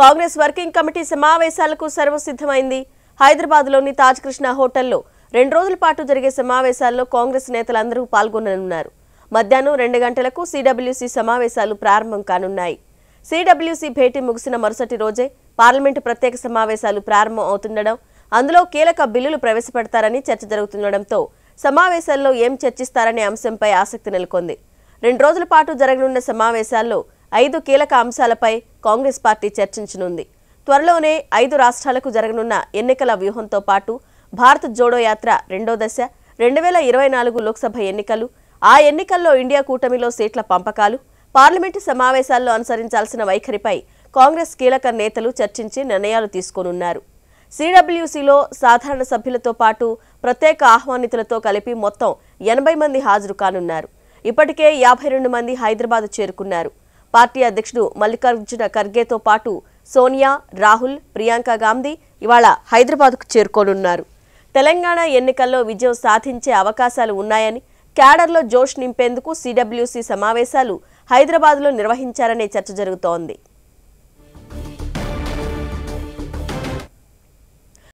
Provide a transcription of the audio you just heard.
Congress working committee సమావేశాలకు సర్వసిద్ధమైంది హైదరాబాద్లోని తాజ్ కృష్ణ హోటల్లో రెండు రోజుల పాటు జరిగే సమావేశాల్లో కాంగ్రెస్ నేతలందరూ పాల్గొననున్నారు మధ్యాహ్నం రెండు గంటలకు సిడబ్ల్యూసీ సమావేశాలు ప్రారంభం కానున్నాయి సిడబ్ల్యూసీ భేటీ ముగిసిన మరుసటి రోజే పార్లమెంటు ప్రత్యేక సమావేశాలు ప్రారంభం అవుతుండడం అందులో కీలక బిల్లులు ప్రవేశపెడతారని చర్చ జరుగుతుండటంతో సమావేశాల్లో ఏం చర్చిస్తారనే అంశంపై ఆసక్తి నెలకొంది రెండు రోజుల పాటు జరగనున్న సమావేశాల్లో ఐదు కీలక అంశాలపై కాంగ్రెస్ పార్టీ చర్చించనుంది త్వరలోనే ఐదు రాష్ట్రాలకు జరగనున్న ఎన్నికల వ్యూహంతో పాటు భారత్ జోడో యాత్ర రెండో దశ రెండు వేల ఇరవై నాలుగు లోక్సభ ఎన్నికలు ఆ ఎన్నికల్లో ఇండియా కూటమిలో సీట్ల పంపకాలు పార్లమెంటు సమావేశాల్లో అనుసరించాల్సిన వైఖరిపై కాంగ్రెస్ కీలక నేతలు చర్చించి నిర్ణయాలు తీసుకోనున్నారు సిడబ్ల్యూసీలో సాధారణ సభ్యులతో పాటు ప్రత్యేక ఆహ్వానితులతో కలిపి మొత్తం ఎనభై మంది హాజరు కానున్నారు ఇప్పటికే యాభై రెండు మంది హైదరాబాద్ చేరుకున్నారు పార్టీ అధ్యక్షుడు మల్లికార్జున ఖర్గేతో పాటు సోనియా రాహుల్ ప్రియాంక గాంధీ ఇవాళ హైదరాబాద్కు చేరుకోనున్నారు తెలంగాణ ఎన్నికల్లో విజయం సాధించే అవకాశాలు ఉన్నాయని క్యాడర్లో జోష్ నింపేందుకు సిడబ్ల్యూసీ సమావేశాలు హైదరాబాద్లో నిర్వహించారనే చర్చ జరుగుతోంది